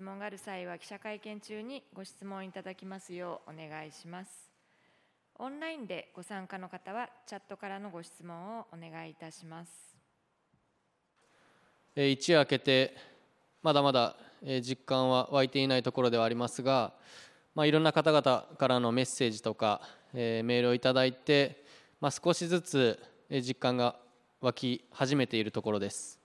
質問がある際は記者会見中にご質問いただきますようお願いします。オンラインでご参加の方はチャットからのご質問をお願いいたします。一夜明けてまだまだ実感は湧いていないところではありますが、まあ、いろんな方々からのメッセージとか、えメールをいただいて、まあ、少しずつ実感が湧き始めているところです。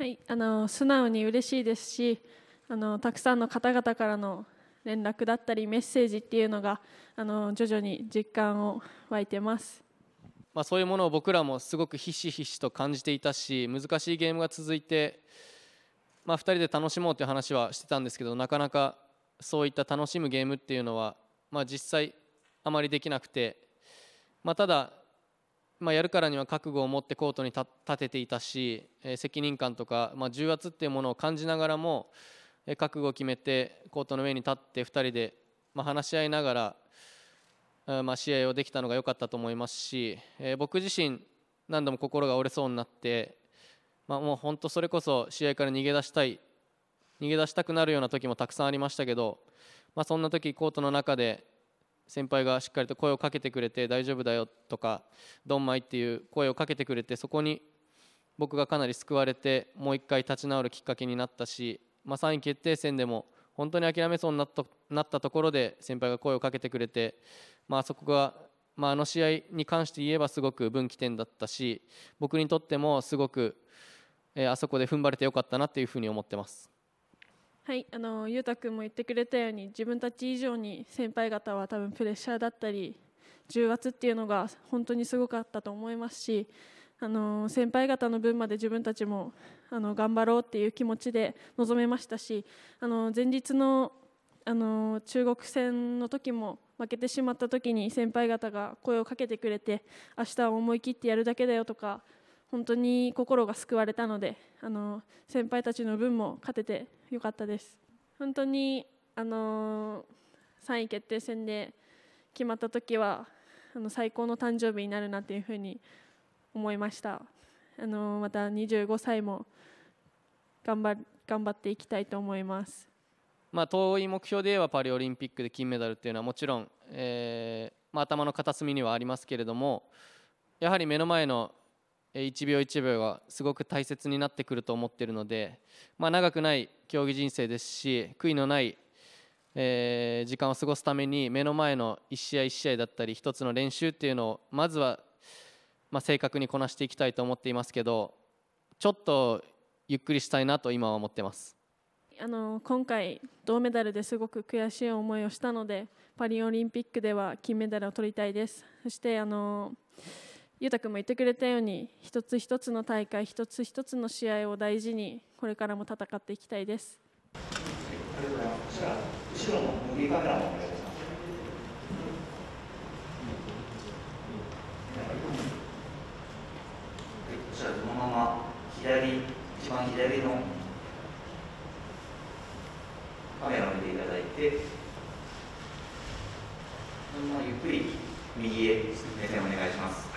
はい、あの素直に嬉しいですしあのたくさんの方々からの連絡だったりメッセージっていうのがあの徐々に実感を湧いてます、まあ、そういうものを僕らもすごくひしひしと感じていたし難しいゲームが続いて、まあ、2人で楽しもうという話はしてたんですけどなかなかそういった楽しむゲームっていうのは、まあ、実際あまりできなくて、まあ、ただまあ、やるからには覚悟を持ってコートに立てていたし、えー、責任感とか、まあ、重圧っていうものを感じながらも、えー、覚悟を決めてコートの上に立って2人で、まあ、話し合いながら、えまあ、試合をできたのが良かったと思いますし、えー、僕自身何度も心が折れそうになって、まあ、もう本当それこそ試合から逃げ出したい逃げ出したくなるような時もたくさんありましたけど、まあ、そんな時コートの中で先輩がしっかりと声をかけてくれて大丈夫だよとかドンマイっていう声をかけてくれてそこに僕がかなり救われてもう一回立ち直るきっかけになったし、まあ、3位決定戦でも本当に諦めそうになったなったところで先輩が声をかけてくれて、まあ、そこが、まあ、あの試合に関して言えばすごく分岐点だったし僕にとってもすごく、えー、あそこで踏ん張れてよかったなっていうふうに思ってます。はいあの裕太君も言ってくれたように自分たち以上に先輩方は多分プレッシャーだったり重圧っていうのが本当にすごかったと思いますしあの先輩方の分まで自分たちもあの頑張ろうっていう気持ちで臨めましたしあの前日のあの中国戦の時も負けてしまった時に先輩方が声をかけてくれて明日は思い切ってやるだけだよとか本当に心が救われたのであの先輩たちの分も勝ててよかったです本当にあの3位決定戦で決まった時はあの最高の誕生日になるなというふうに思いましたあのまた25歳も頑張頑張っていきたいと思いますまあ、遠い目標で言えばパリオリンピックで金メダルっていうのはもちろん、えーまあ、頭の片隅にはありますけれどもやはり目の前の1秒1秒がすごく大切になってくると思っているので、まあ、長くない競技人生ですし悔いのない、えー、時間を過ごすために目の前の1試合1試合だったり1つの練習っていうのをまずは、まあ、正確にこなしていきたいと思っていますけどちょっとゆっくりしたいなと今は思ってます。あの今回、銅メダルですごく悔しい思いをしたのでパリオリンピックでは金メダルを取りたいです。そしてあの裕太君も言ってくれたように一つ一つの大会一つ一つの試合を大事にこれからも戦っていきたいです。左一番左のカメラを見ていただいてゆっくり右へ目線お願いします